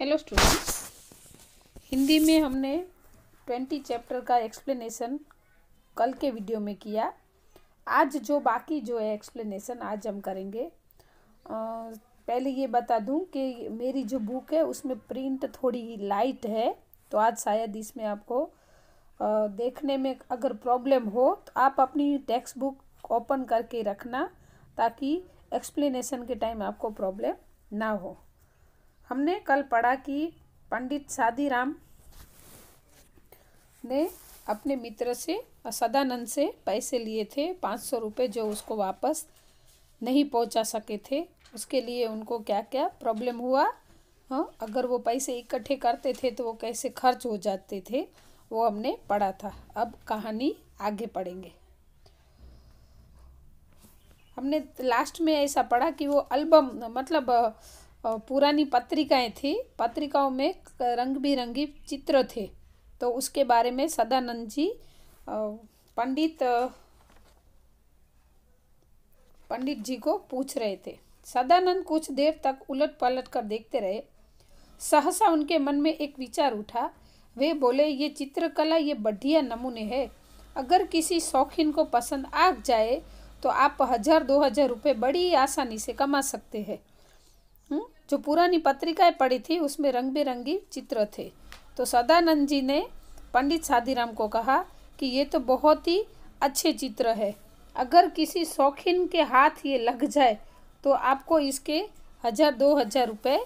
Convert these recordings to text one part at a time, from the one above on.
Hello students Hindi में हमने twenty chapter का एक्सप्लेनेशन कल के वीडियो में किया आज जो बाकी जो है एक्सप्लेनेशन आज हम करेंगे आ, पहले ये बता दूं कि मेरी जो बुक है उसमें प्रिंट थोड़ी लाइट है तो आज शायद इसमें आपको आ, देखने में अगर प्रॉब्लम हो तो आप अपनी टेक्स्ट बुक ओपन करके रखना ताकि एक्सप्लेनेशन के टाइम आपको प्रॉब्लम ना हो हमने कल पढ़ा कि पंडित राम ने अपने मित्र से सदानंद से पैसे लिए थे पाँच सौ रुपये जो उसको वापस नहीं पहुंचा सके थे उसके लिए उनको क्या क्या प्रॉब्लम हुआ हाँ अगर वो पैसे इकट्ठे करते थे तो वो कैसे खर्च हो जाते थे वो हमने पढ़ा था अब कहानी आगे पढ़ेंगे हमने लास्ट में ऐसा पढ़ा कि वो अल्बम मतलब पुरानी पत्रिकाएं थी पत्रिकाओं में रंग बिरंगी चित्र थे तो उसके बारे में सदानंद जी पंडित पंडित जी को पूछ रहे थे सदानंद कुछ देर तक उलट पलट कर देखते रहे सहसा उनके मन में एक विचार उठा वे बोले ये चित्रकला ये बढ़िया नमूने है अगर किसी शौकीन को पसंद आ जाए तो आप हजार दो हजार रुपये बड़ी आसानी से कमा सकते हैं जो पुरानी पत्रिकाएं पड़ी थी उसमें रंग बिरंगी चित्र थे तो सदानंद जी ने पंडित शादी को कहा कि ये तो बहुत ही अच्छे चित्र है अगर किसी शौकीन के हाथ ये लग जाए तो आपको इसके हजार दो हजार रुपये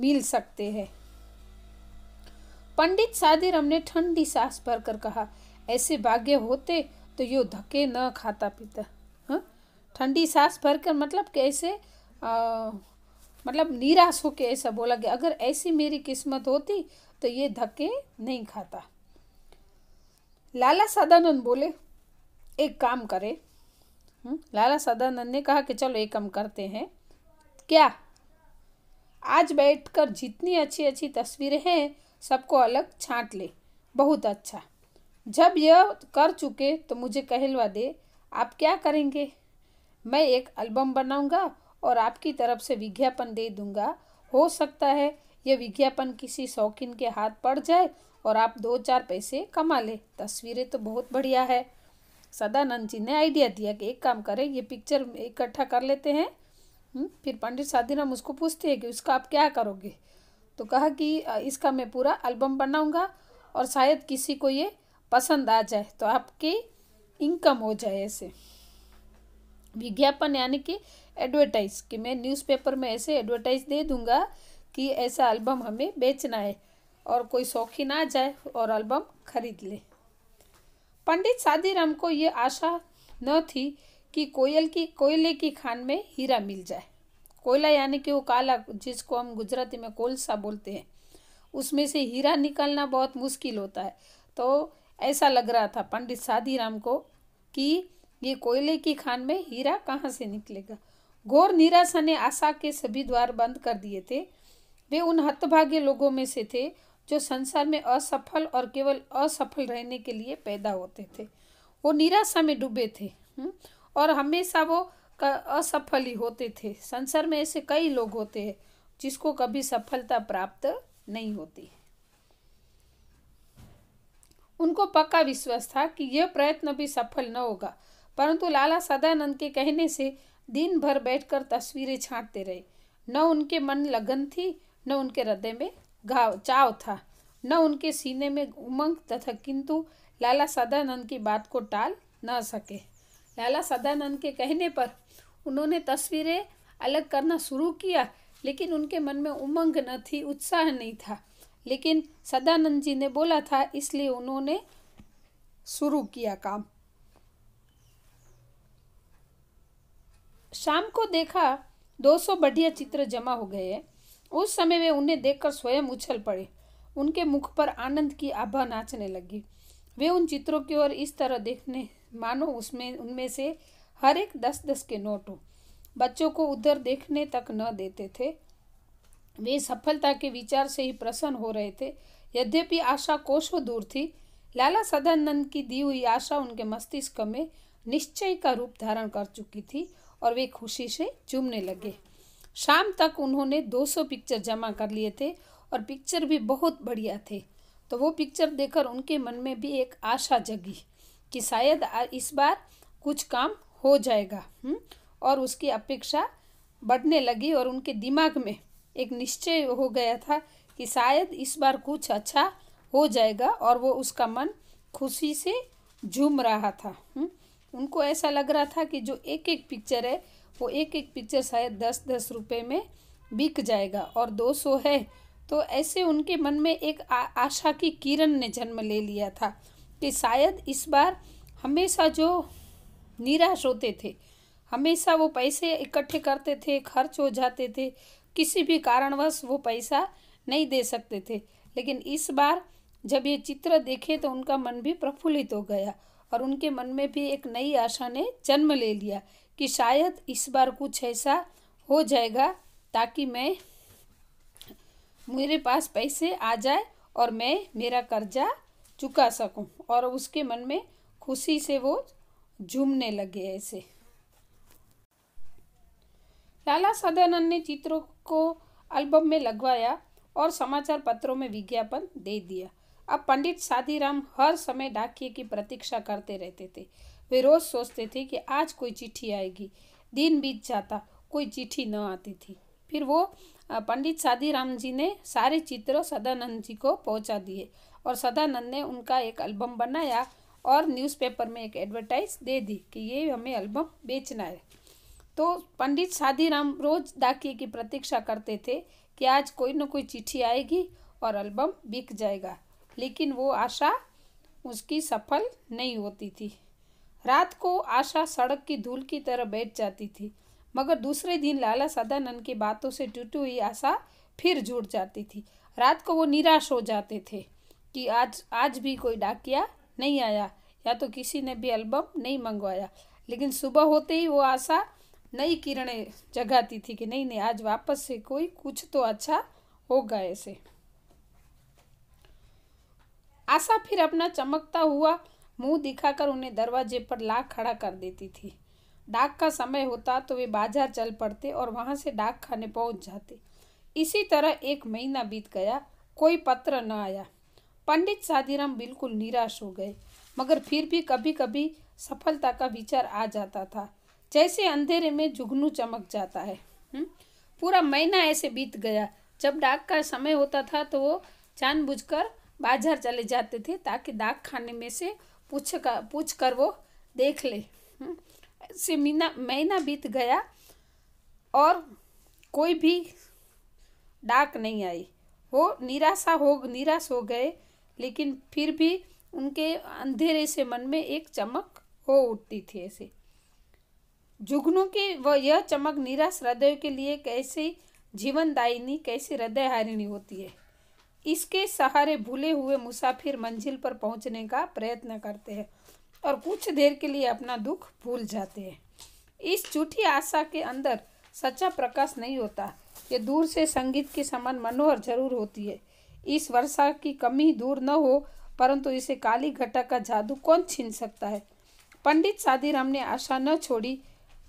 मिल सकते हैं पंडित सादीराम ने ठंडी सांस कर कहा ऐसे भाग्य होते तो यो धके न खाता पीता हाँ? ठंडी सांस कर मतलब कैसे मतलब निराश होकर ऐसा बोला गया अगर ऐसी मेरी किस्मत होती तो ये धक्के नहीं खाता लाला सदानंद बोले एक काम करे हम्म, लाला सदानंद ने कहा कि चलो एक काम करते हैं क्या आज बैठकर जितनी अच्छी अच्छी तस्वीरें हैं सबको अलग छांट ले बहुत अच्छा जब यह कर चुके तो मुझे कहलवा दे आप क्या करेंगे मैं एक एल्बम बनाऊंगा और आपकी तरफ से विज्ञापन दे दूंगा हो सकता है यह विज्ञापन किसी शौकीन के हाथ पड़ जाए और आप दो चार पैसे कमा ले तस्वीरें तो बहुत बढ़िया है सदानंद जी ने आइडिया दिया कि एक काम करें ये पिक्चर इकट्ठा कर लेते हैं हम्म, फिर पंडित साधीराम उसको पूछते हैं कि उसका आप क्या करोगे तो कहा कि इसका मैं पूरा एल्बम बनाऊंगा और शायद किसी को ये पसंद आ जाए तो आपकी इनकम हो जाए ऐसे विज्ञापन यानी कि एडवर्टाइज कि मैं न्यूज़पेपर में ऐसे एडवर्टाइज दे दूँगा कि ऐसा एल्बम हमें बेचना है और कोई शौकीन आ जाए और एल्बम खरीद ले पंडित सादीराम को ये आशा न थी कि कोयल की कोयले की खान में हीरा मिल जाए कोयला यानी कि वो काला जिसको हम गुजराती में कोलसा बोलते हैं उसमें से हीरा निकालना बहुत मुश्किल होता है तो ऐसा लग रहा था पंडित सादीराम को कि ये कोयले की खान में हीरा कहाँ से निकलेगा घोर निराशा ने आशा के सभी द्वार बंद कर दिए थे वे उन हतभाग्य लोगों में से थे जो संसार में असफल और केवल असफल रहने के लिए पैदा होते थे वो निराशा में डूबे थे हम्म, और हमेशा वो असफल ही होते थे संसार में ऐसे कई लोग होते हैं जिसको कभी सफलता प्राप्त नहीं होती उनको पक्का विश्वास था कि यह प्रयत्न भी सफल न होगा परंतु लाला सदानंद के कहने से दिन भर बैठकर तस्वीरें छांटते रहे न उनके मन लगन थी न उनके हृदय में घाव चाव था न उनके सीने में उमंग तथा किंतु लाला सदानंद की बात को टाल न सके लाला सदानंद के कहने पर उन्होंने तस्वीरें अलग करना शुरू किया लेकिन उनके मन में उमंग न थी उत्साह नहीं था लेकिन सदानंद जी ने बोला था इसलिए उन्होंने शुरू किया काम शाम को देखा दो सौ बढ़िया चित्र जमा हो गए उस समय वे उन्हें देखकर स्वयं उछल पड़े उनके मुख पर आनंद की आभा नाचने लगी वे उन चित्रों की ओर इस तरह देखने मानो उसमें उनमें से हर एक दस दस के नोट हो बच्चों को उधर देखने तक न देते थे वे सफलता के विचार से ही प्रसन्न हो रहे थे यद्यपि आशा कोशों दूर थी लाला सदानंद की दी हुई आशा उनके मस्तिष्क में निश्चय का रूप धारण कर चुकी थी और वे खुशी से चूमने लगे शाम तक उन्होंने 200 पिक्चर जमा कर लिए थे और पिक्चर भी बहुत बढ़िया थे तो वो पिक्चर देखकर उनके मन में भी एक आशा जगी कि शायद इस बार कुछ काम हो जाएगा हुँ? हम्म? और उसकी अपेक्षा बढ़ने लगी और उनके दिमाग में एक निश्चय हो गया था कि शायद इस बार कुछ अच्छा हो जाएगा और वो उसका मन खुशी से झूम रहा था हुँ? हम्म? उनको ऐसा लग रहा था कि जो एक एक पिक्चर है वो एक एक पिक्चर शायद दस दस रुपये में बिक जाएगा और दो सौ है तो ऐसे उनके मन में एक आ, आशा की किरण ने जन्म ले लिया था कि शायद इस बार हमेशा जो निराश होते थे हमेशा वो पैसे इकट्ठे करते थे खर्च हो जाते थे किसी भी कारणवश वो पैसा नहीं दे सकते थे लेकिन इस बार जब ये चित्र देखे तो उनका मन भी प्रफुल्लित हो गया और उनके मन में भी एक नई आशा ने जन्म ले लिया कि शायद इस बार कुछ ऐसा हो जाएगा ताकि मैं मेरे पास पैसे आ जाए और मैं मेरा कर्जा चुका सकूं और उसके मन में खुशी से वो झूमने लगे ऐसे लाला सदानंद ने चित्रों को एल्बम में लगवाया और समाचार पत्रों में विज्ञापन दे दिया अब पंडित साधीराम हर समय डाकिए की प्रतीक्षा करते रहते थे वे रोज सोचते थे कि आज कोई चिट्ठी आएगी दिन बीत जाता कोई चिट्ठी न आती थी फिर वो पंडित साधीराम जी ने सारे चित्र सदानंद जी को पहुंचा दिए और सदानंद ने उनका एक एल्बम बनाया और न्यूज़पेपर में एक एडवर्टाइज दे दी कि ये हमें एल्बम बेचना है तो पंडित साधीराम रोज डाकिए की प्रतीक्षा करते थे कि आज कोई ना कोई चिट्ठी आएगी और एल्बम बिक जाएगा लेकिन वो आशा उसकी सफल नहीं होती थी रात को आशा सड़क की धूल की तरह बैठ जाती थी मगर दूसरे दिन लाला सदानंद की बातों से टूटी हुई आशा फिर जुड़ जाती थी रात को वो निराश हो जाते थे कि आज आज भी कोई डाकिया नहीं आया या तो किसी ने भी एल्बम नहीं मंगवाया लेकिन सुबह होते ही वो आशा नई किरणें जगाती थी कि नहीं नहीं आज वापस से कोई कुछ तो अच्छा होगा ऐसे आशा फिर अपना चमकता हुआ मुंह दिखाकर उन्हें दरवाजे पर ला खड़ा कर देती थी डाक का समय होता तो वे बाजार चल पड़ते और वहाँ से डाक खाने पहुँच जाते इसी तरह एक महीना बीत गया कोई पत्र न आया पंडित शादीराम बिल्कुल निराश हो गए मगर फिर भी कभी कभी सफलता का विचार आ जाता था जैसे अंधेरे में जुगनू चमक जाता है हम्म? पूरा महीना ऐसे बीत गया जब डाक का समय होता था तो वो जानबूझकर बाजार चले जाते थे ताकि डाक खाने में से पूछ कर पूछ कर वो देख ले हम्म। ऐसे महीना महीना बीत गया और कोई भी डाक नहीं आई वो निराशा हो निराश हो गए लेकिन फिर भी उनके अंधेरे से मन में एक चमक हो उठती थी ऐसे जुगनू की वह यह चमक निराश हृदय के लिए कैसी जीवनदायिनी कैसी हृदय हारिणी होती है इसके सहारे भूले हुए मुसाफिर मंजिल पर पहुंचने का प्रयत्न करते हैं और कुछ देर के लिए अपना दुख भूल जाते हैं इस झूठी आशा के अंदर सच्चा प्रकाश नहीं होता ये दूर से संगीत के समान मनोहर जरूर होती है इस वर्षा की कमी दूर न हो परंतु इसे काली घटा का जादू कौन छीन सकता है पंडित सादीराम ने आशा न छोड़ी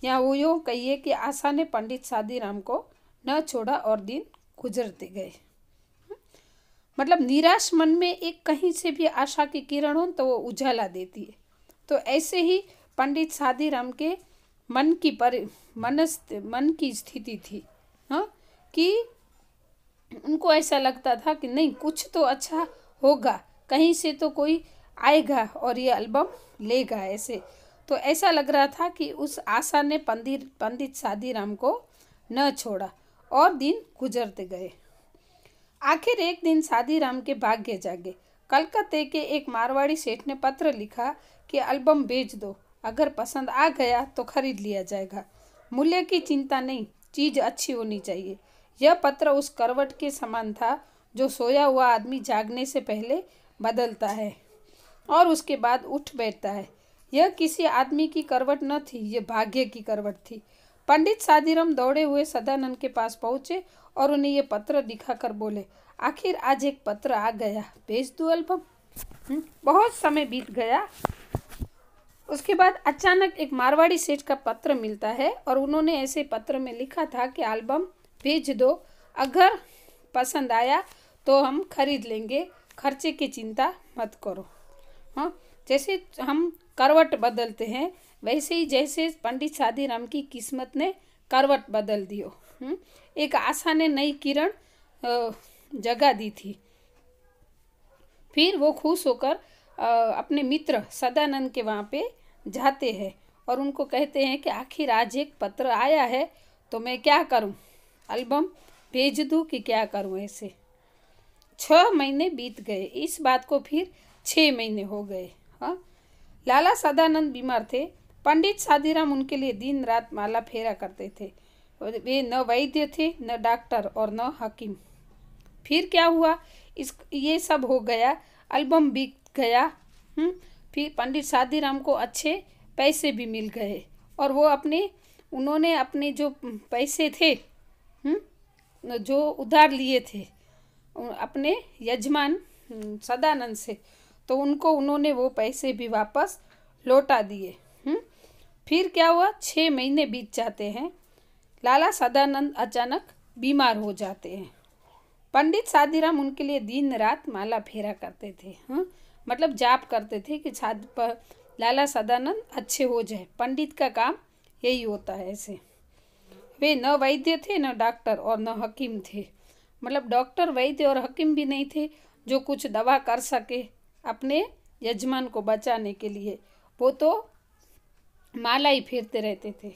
या वो यूँ कहिए कि आशा ने पंडित सादीराम को न छोड़ा और दिन गुजरते गए मतलब निराश मन में एक कहीं से भी आशा की किरण हो तो वो उजाला देती है तो ऐसे ही पंडित शादी राम के मन की परि मनस मन की स्थिति थी हाँ कि उनको ऐसा लगता था कि नहीं कुछ तो अच्छा होगा कहीं से तो कोई आएगा और ये एल्बम लेगा ऐसे तो ऐसा लग रहा था कि उस आशा ने पंडित पंडित शादी राम को न छोड़ा और दिन गुजरते गए आखिर एक दिन शादी राम के भाग्य जागे कलकत्ते के एक मारवाड़ी सेठ ने पत्र लिखा कि एल्बम बेच दो अगर पसंद आ गया तो खरीद लिया जाएगा मूल्य की चिंता नहीं चीज़ अच्छी होनी चाहिए यह पत्र उस करवट के समान था जो सोया हुआ आदमी जागने से पहले बदलता है और उसके बाद उठ बैठता है यह किसी आदमी की करवट न थी यह भाग्य की करवट थी पंडित साधीराम दौड़े हुए सदानंद के पास पहुंचे और उन्हें ये पत्र दिखाकर बोले आखिर आज एक पत्र आ गया भेज दो एल्बम हम्म, बहुत समय बीत गया उसके बाद अचानक एक मारवाड़ी सेठ का पत्र मिलता है और उन्होंने ऐसे पत्र में लिखा था कि एल्बम भेज दो अगर पसंद आया तो हम खरीद लेंगे खर्चे की चिंता मत करो हाँ जैसे हम करवट बदलते हैं वैसे ही जैसे पंडित राम की किस्मत ने करवट बदल दियो हम्म, एक आशा ने नई किरण जगा दी थी फिर वो खुश होकर अपने मित्र सदानंद के वहाँ पे जाते हैं और उनको कहते हैं कि आखिर आज एक पत्र आया है तो मैं क्या करूँ एल्बम भेज दूँ कि क्या करूँ ऐसे छः महीने बीत गए इस बात को फिर छः महीने हो गए हाँ लाला सदानंद बीमार थे पंडित सादीराम उनके लिए दिन रात माला फेरा करते थे वे न वैद्य थे न डॉक्टर और न हकीम फिर क्या हुआ इस ये सब हो गया एल्बम बिक गया हुँ? हम्म, फिर पंडित सादीराम को अच्छे पैसे भी मिल गए और वो अपने उन्होंने अपने जो पैसे थे हुँ? हम्म, जो उधार लिए थे अपने यजमान हम्म, सदानंद से तो उनको उन्होंने वो पैसे भी वापस लौटा दिए हम्म? फिर क्या हुआ छः महीने बीत जाते हैं लाला सदानंद अचानक बीमार हो जाते हैं पंडित साधीराम उनके लिए दिन रात माला फेरा करते थे हाँ मतलब जाप करते थे कि पर लाला सदानंद अच्छे हो जाए पंडित का काम यही होता है ऐसे वे न वैद्य थे न डॉक्टर और न हकीम थे मतलब डॉक्टर वैद्य और हकीम भी नहीं थे जो कुछ दवा कर सके अपने यजमान को बचाने के लिए वो तो माला ही फेरते रहते थे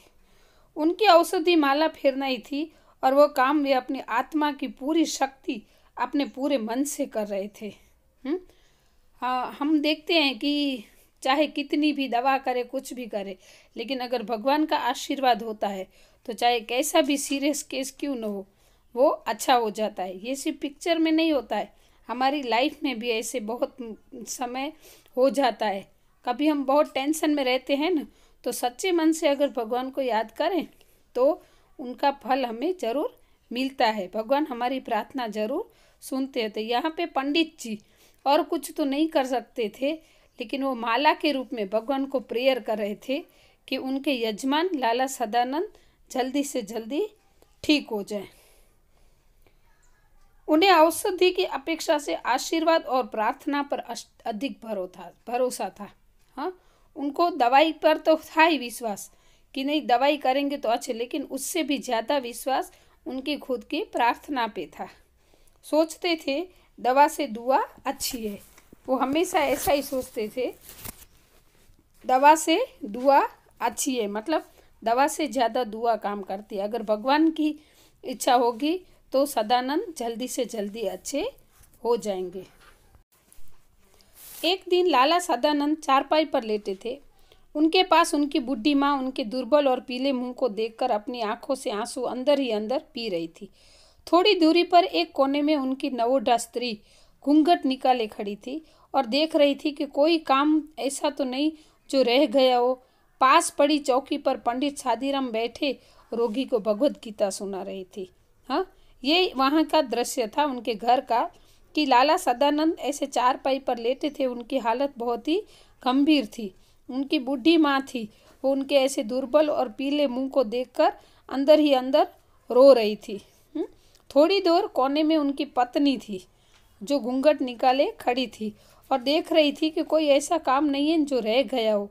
उनकी औषधि माला फेरना ही थी और वो काम वे अपनी आत्मा की पूरी शक्ति अपने पूरे मन से कर रहे थे हम्म? हाँ हम देखते हैं कि चाहे कितनी भी दवा करे कुछ भी करे लेकिन अगर भगवान का आशीर्वाद होता है तो चाहे कैसा भी सीरियस केस क्यों न हो वो अच्छा हो जाता है ये सिर्फ पिक्चर में नहीं होता है हमारी लाइफ में भी ऐसे बहुत समय हो जाता है कभी हम बहुत टेंशन में रहते हैं ना तो सच्चे मन से अगर भगवान को याद करें तो उनका फल हमें ज़रूर मिलता है भगवान हमारी प्रार्थना ज़रूर सुनते तो यहाँ पे पंडित जी और कुछ तो नहीं कर सकते थे लेकिन वो माला के रूप में भगवान को प्रेयर कर रहे थे कि उनके यजमान लाला सदानंद जल्दी से जल्दी ठीक हो जाए उन्हें औषधि की अपेक्षा से आशीर्वाद और प्रार्थना पर अधिक भरोसा था हाँ उनको दवाई पर तो था ही विश्वास कि नहीं दवाई करेंगे तो अच्छे लेकिन उससे भी ज़्यादा विश्वास उनकी खुद की प्रार्थना पे था सोचते थे दवा से दुआ अच्छी है वो हमेशा ऐसा ही सोचते थे दवा से दुआ अच्छी है मतलब दवा से ज़्यादा दुआ काम करती है अगर भगवान की इच्छा होगी तो सदानंद जल्दी से जल्दी अच्छे हो जाएंगे एक दिन लाला सदानंद चारपाई पर लेटे थे उनके पास उनकी बुढ़ी माँ उनके दुर्बल और पीले मुंह को देखकर अपनी आंखों से आंसू अंदर ही अंदर पी रही थी थोड़ी दूरी पर एक कोने में उनकी नवोडा स्त्री घूंघट निकाले खड़ी थी और देख रही थी कि कोई काम ऐसा तो नहीं जो रह गया हो पास पड़ी चौकी पर पंडित शादीराम बैठे रोगी को भगवद गीता सुना रही थी हाँ ये वहाँ का दृश्य था उनके घर का कि लाला सदानंद ऐसे चार पाई पर लेटे थे उनकी हालत बहुत ही गंभीर थी उनकी बूढ़ी माँ थी वो उनके ऐसे दुर्बल और पीले मुंह को देखकर अंदर ही अंदर रो रही थी हम्म? थोड़ी दूर कोने में उनकी पत्नी थी जो घूंघट निकाले खड़ी थी और देख रही थी कि कोई ऐसा काम नहीं है जो रह गया हो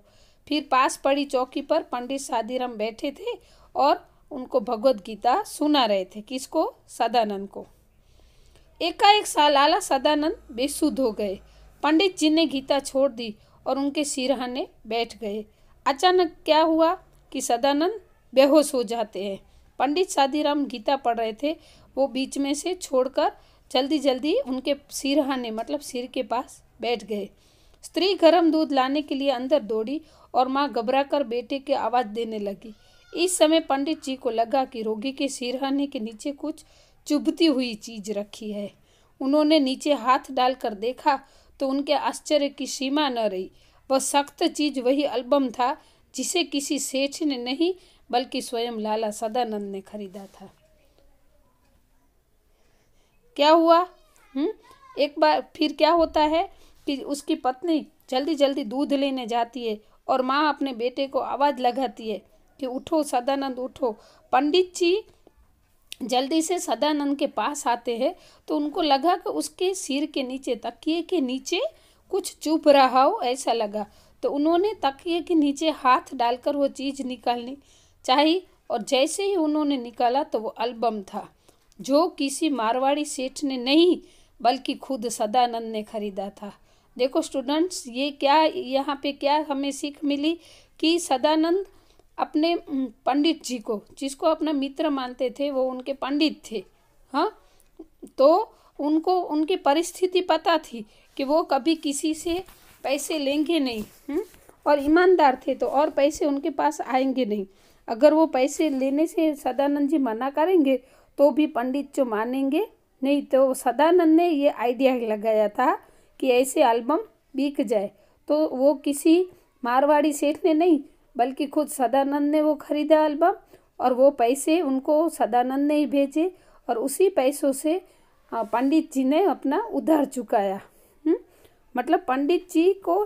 फिर पास पड़ी चौकी पर पंडित सादीराम बैठे थे और उनको भगवत गीता सुना रहे थे किसको सदानंद को एकाएक साल आला सदानंद बेसुध हो गए पंडित जी ने गीता छोड़ दी और उनके सिरहाने बैठ गए अचानक क्या हुआ कि सदानंद बेहोश हो जाते हैं पंडित सादीराम गीता पढ़ रहे थे वो बीच में से छोड़कर जल्दी जल्दी उनके सिरहाने मतलब सिर के पास बैठ गए स्त्री गर्म दूध लाने के लिए अंदर दौड़ी और माँ घबरा कर बेटे की आवाज़ देने लगी इस समय पंडित जी को लगा कि रोगी के सिरहाने के नीचे कुछ चुभती हुई चीज रखी है उन्होंने नीचे हाथ डालकर देखा तो उनके आश्चर्य की सीमा न रही वह सख्त चीज वही एल्बम था जिसे किसी सेठ ने नहीं बल्कि स्वयं लाला सदानंद ने खरीदा था क्या हुआ हुँ? हम्म? एक बार फिर क्या होता है कि उसकी पत्नी जल्दी जल्दी दूध लेने जाती है और माँ अपने बेटे को आवाज़ लगाती है कि उठो सदानंद उठो पंडित जी जल्दी से सदानंद के पास आते हैं तो उनको लगा कि उसके सिर के नीचे तकिए के नीचे कुछ चुप रहा हो ऐसा लगा तो उन्होंने तकिए के नीचे हाथ डालकर वो चीज़ निकालनी चाहिए और जैसे ही उन्होंने निकाला तो वो अल्बम था जो किसी मारवाड़ी सेठ ने नहीं बल्कि खुद सदानंद ने खरीदा था देखो स्टूडेंट्स ये क्या यहाँ पे क्या हमें सीख मिली कि सदानंद अपने पंडित जी को जिसको अपना मित्र मानते थे वो उनके पंडित थे हाँ तो उनको उनकी परिस्थिति पता थी कि वो कभी किसी से पैसे लेंगे नहीं हुँ? और ईमानदार थे तो और पैसे उनके पास आएंगे नहीं अगर वो पैसे लेने से सदानंद जी मना करेंगे तो भी पंडित जो मानेंगे नहीं तो सदानंद ने ये आइडिया लगाया था कि ऐसे एल्बम बिक जाए तो वो किसी मारवाड़ी सेठ ने नहीं बल्कि खुद सदानंद ने वो खरीदा एल्बम और वो पैसे उनको सदानंद ने ही भेजे और उसी पैसों से हाँ, पंडित जी ने अपना उधार चुकाया हुँ? हम्म? मतलब पंडित जी को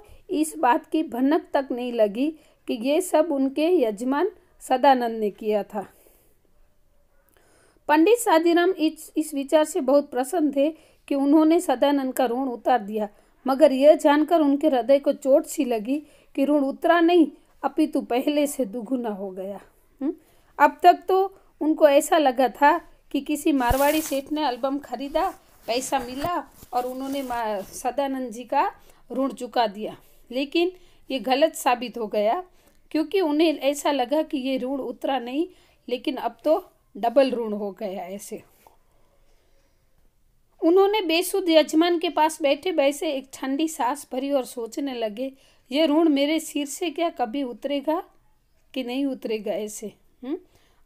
इस बात की भनक तक नहीं लगी कि ये सब उनके यजमान सदानंद ने किया था पंडित सादीराम इस इस विचार से बहुत प्रसन्न थे कि उन्होंने सदानंद का ऋण उतार दिया मगर यह जानकर उनके हृदय को चोट सी लगी कि ऋण उतरा नहीं अपितु पहले से दुगुना हो गया हुँ? हम्म? अब तक तो उनको ऐसा लगा था कि किसी मारवाड़ी सेठ ने एल्बम खरीदा पैसा मिला और उन्होंने सदानंद जी का ऋण चुका दिया लेकिन ये गलत साबित हो गया क्योंकि उन्हें ऐसा लगा कि ये ऋण उतरा नहीं लेकिन अब तो डबल ऋण हो गया ऐसे उन्होंने बेसुद यजमान के पास बैठे बैसे एक ठंडी सांस भरी और सोचने लगे यह ऋण मेरे सिर से क्या कभी उतरेगा कि नहीं उतरेगा ऐसे हुँ? हम्म?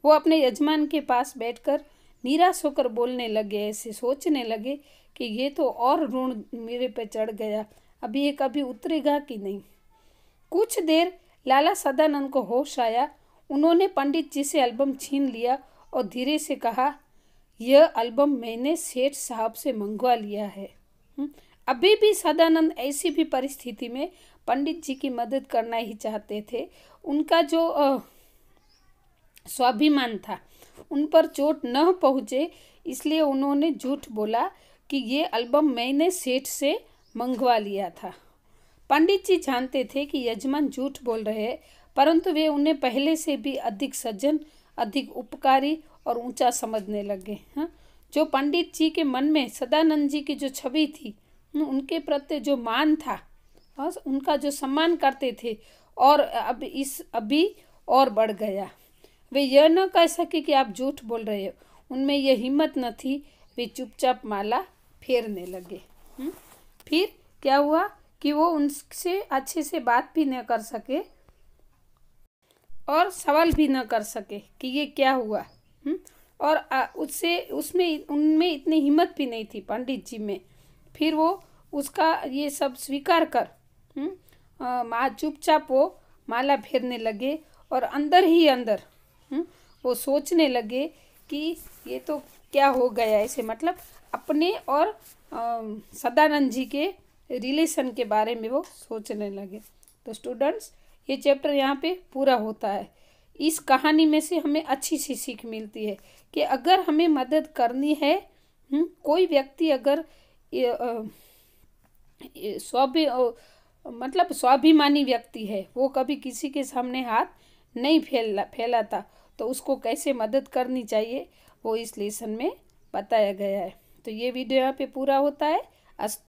वो अपने यजमान के पास बैठकर निराश होकर बोलने लगे ऐसे सोचने लगे कि ये तो और ऋण मेरे पे चढ़ गया अभी ये कभी उतरेगा कि नहीं कुछ देर लाला सदानंद को होश आया उन्होंने पंडित जी से एल्बम छीन लिया और धीरे से कहा यह एल्बम मैंने सेठ साहब से मंगवा लिया है हम्म? अभी भी सदानंद ऐसी भी परिस्थिति में पंडित जी की मदद करना ही चाहते थे उनका जो स्वाभिमान था उन पर चोट न पहुँचे इसलिए उन्होंने झूठ बोला कि ये एल्बम मैंने सेठ से मंगवा लिया था पंडित जी जानते थे कि यजमान झूठ बोल रहे हैं परंतु वे उन्हें पहले से भी अधिक सज्जन अधिक उपकारी और ऊंचा समझने लगे हैं हाँ। जो पंडित जी के मन में सदानंद जी की जो छवि थी उनके प्रति जो मान था बस उनका जो सम्मान करते थे और अब इस अभी और बढ़ गया वे यह न कह सके कि आप झूठ बोल रहे हो उनमें यह हिम्मत न थी वे चुपचाप माला फेरने लगे हम्म, फिर क्या हुआ कि वो उनसे अच्छे से बात भी न कर सके और सवाल भी न कर सके कि ये क्या हुआ हम्म, और उससे उसमें उनमें इतनी हिम्मत भी नहीं थी पंडित जी में फिर वो उसका ये सब स्वीकार कर हम्म? माँ चुपचाप वो माला फेरने लगे और अंदर ही अंदर हुँ? हम्म, वो सोचने लगे कि ये तो क्या हो गया ऐसे मतलब अपने और सदानंद जी के रिलेशन के बारे में वो सोचने लगे तो स्टूडेंट्स ये चैप्टर यहाँ पे पूरा होता है इस कहानी में से हमें अच्छी सी सीख मिलती है कि अगर हमें मदद करनी है हुँ? हम्म, कोई व्यक्ति अगर स्वाभि मतलब स्वाभिमानी व्यक्ति है वो कभी किसी के सामने हाथ नहीं फैला फैलाता तो उसको कैसे मदद करनी चाहिए वो इस लेसन में बताया गया है तो ये वीडियो यहाँ पे पूरा होता है